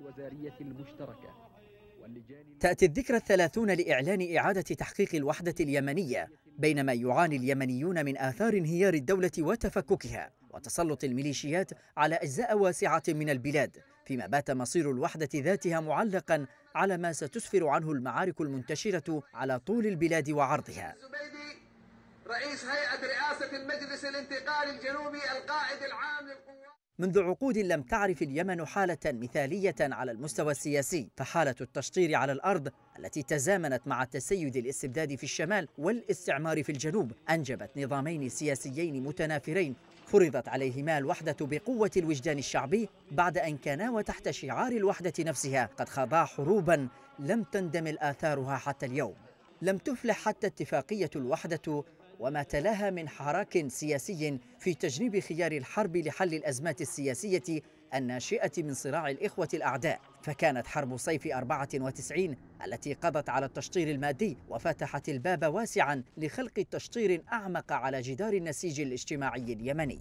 الوزارية المشتركة تأتي الذكرى الثلاثون لإعلان إعادة تحقيق الوحدة اليمنية بينما يعاني اليمنيون من آثار انهيار الدولة وتفككها وتسلط الميليشيات على أجزاء واسعة من البلاد فيما بات مصير الوحدة ذاتها معلقا على ما ستسفر عنه المعارك المنتشرة على طول البلاد وعرضها رئيس هيئة رئاسة المجلس الانتقالي الجنوبي القائد العام للقوات منذ عقود لم تعرف اليمن حالة مثالية على المستوى السياسي فحالة التشطير على الأرض التي تزامنت مع تسيد الاستبداد في الشمال والاستعمار في الجنوب أنجبت نظامين سياسيين متنافرين فرضت عليهما الوحدة بقوة الوجدان الشعبي بعد أن كانا وتحت شعار الوحدة نفسها قد خاضا حروبا لم تندمل آثارها حتى اليوم لم تفلح حتى اتفاقية الوحدة وما تلاها من حراك سياسي في تجنيب خيار الحرب لحل الأزمات السياسية الناشئة من صراع الإخوة الأعداء فكانت حرب صيف 94 التي قضت على التشطير المادي وفتحت الباب واسعا لخلق تشطير أعمق على جدار النسيج الاجتماعي اليمني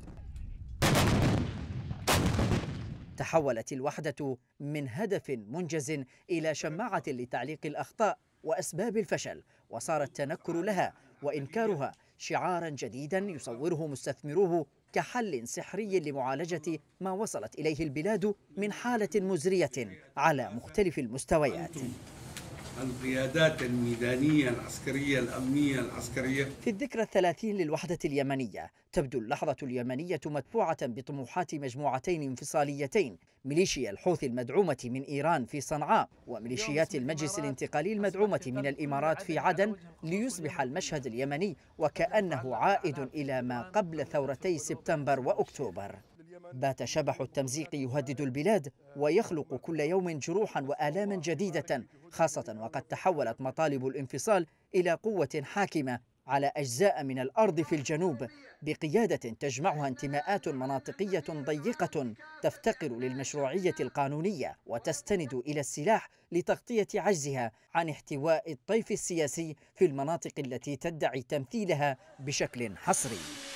تحولت الوحدة من هدف منجز إلى شماعة لتعليق الأخطاء وأسباب الفشل وصار التنكر لها وإنكارها شعارا جديدا يصوره مستثمروه كحل سحري لمعالجة ما وصلت إليه البلاد من حالة مزرية على مختلف المستويات القيادات الميدانية العسكرية الأمنية العسكرية في الذكرى الثلاثين للوحدة اليمنية تبدو اللحظة اليمنية مدفوعة بطموحات مجموعتين انفصاليتين ميليشيا الحوثي المدعومة من إيران في صنعاء وميليشيات المجلس الانتقالي المدعومة من الإمارات في عدن ليصبح المشهد اليمني وكأنه عائد إلى ما قبل ثورتي سبتمبر وأكتوبر بات شبح التمزيق يهدد البلاد ويخلق كل يوم جروحا والاما جديده خاصه وقد تحولت مطالب الانفصال الى قوه حاكمه على اجزاء من الارض في الجنوب بقياده تجمعها انتماءات مناطقيه ضيقه تفتقر للمشروعيه القانونيه وتستند الى السلاح لتغطيه عجزها عن احتواء الطيف السياسي في المناطق التي تدعي تمثيلها بشكل حصري